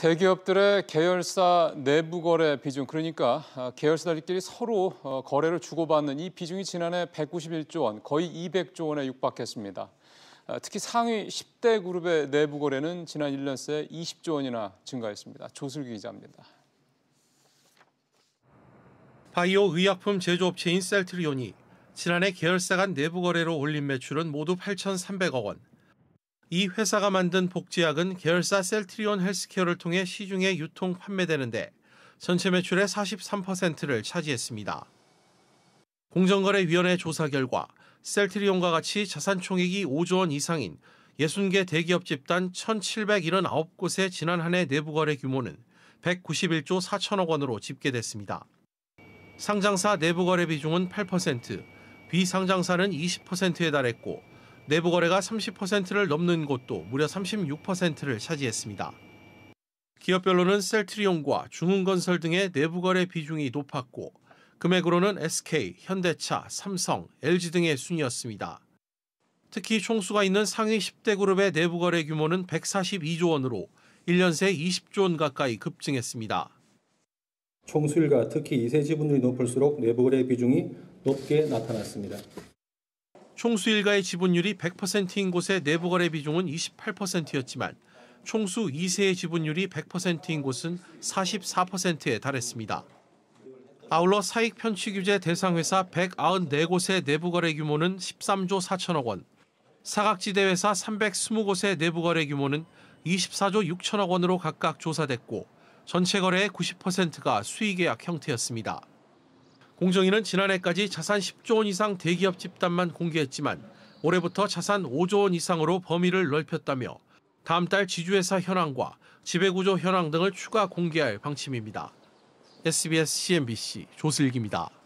대기업들의 계열사 내부 거래 비중, 그러니까 아, 계열사들끼리 서로 어, 거래를 주고받는 이 비중이 지난해 191조 원, 거의 200조 원에 육박했습니다. 아, 특히 상위 10대 그룹의 내부 거래는 지난 1년 새 20조 원이나 증가했습니다. 조슬기 기자입니다. 바이오 의약품 제조업체인 셀트리온이 지난해 계열사 간 내부 거래로 올린 매출은 모두 8,300억 원, 이 회사가 만든 복지약은 계열사 셀트리온 헬스케어를 통해 시중에 유통 판매되는데 전체 매출의 43%를 차지했습니다. 공정거래위원회 조사 결과 셀트리온과 같이 자산 총액이 5조 원 이상인 60개 대기업 집단 1,779곳의 지난 한해 내부 거래 규모는 191조 4천억 원으로 집계됐습니다. 상장사 내부 거래 비중은 8%, 비상장사는 20%에 달했고 내부 거래가 30%를 넘는 곳도 무려 36%를 차지했습니다. 기업별로는 셀트리온과 중흥건설 등의 내부 거래 비중이 높았고 금액으로는 SK, 현대차, 삼성, LG 등의 순이었습니다. 특히 총수가 있는 상위 10대 그룹의 내부 거래 규모는 142조 원으로 1년 새 20조 원 가까이 급증했습니다. 총수일과 특히 2세 지분율이 높을수록 내부 거래 비중이 높게 나타났습니다. 총수 일가의 지분율이 100%인 곳의 내부 거래 비중은 28%였지만 총수 2세의 지분율이 100%인 곳은 44%에 달했습니다. 아울러 사익 편취 규제 대상 회사 194곳의 내부 거래 규모는 13조 4천억 원, 사각지대 회사 320곳의 내부 거래 규모는 24조 6천억 원으로 각각 조사됐고 전체 거래의 90%가 수의계약 형태였습니다. 공정위는 지난해까지 자산 10조 원 이상 대기업 집단만 공개했지만 올해부터 자산 5조 원 이상으로 범위를 넓혔다며 다음 달 지주회사 현황과 지배구조 현황 등을 추가 공개할 방침입니다. SBS CNBC 조슬기입니다.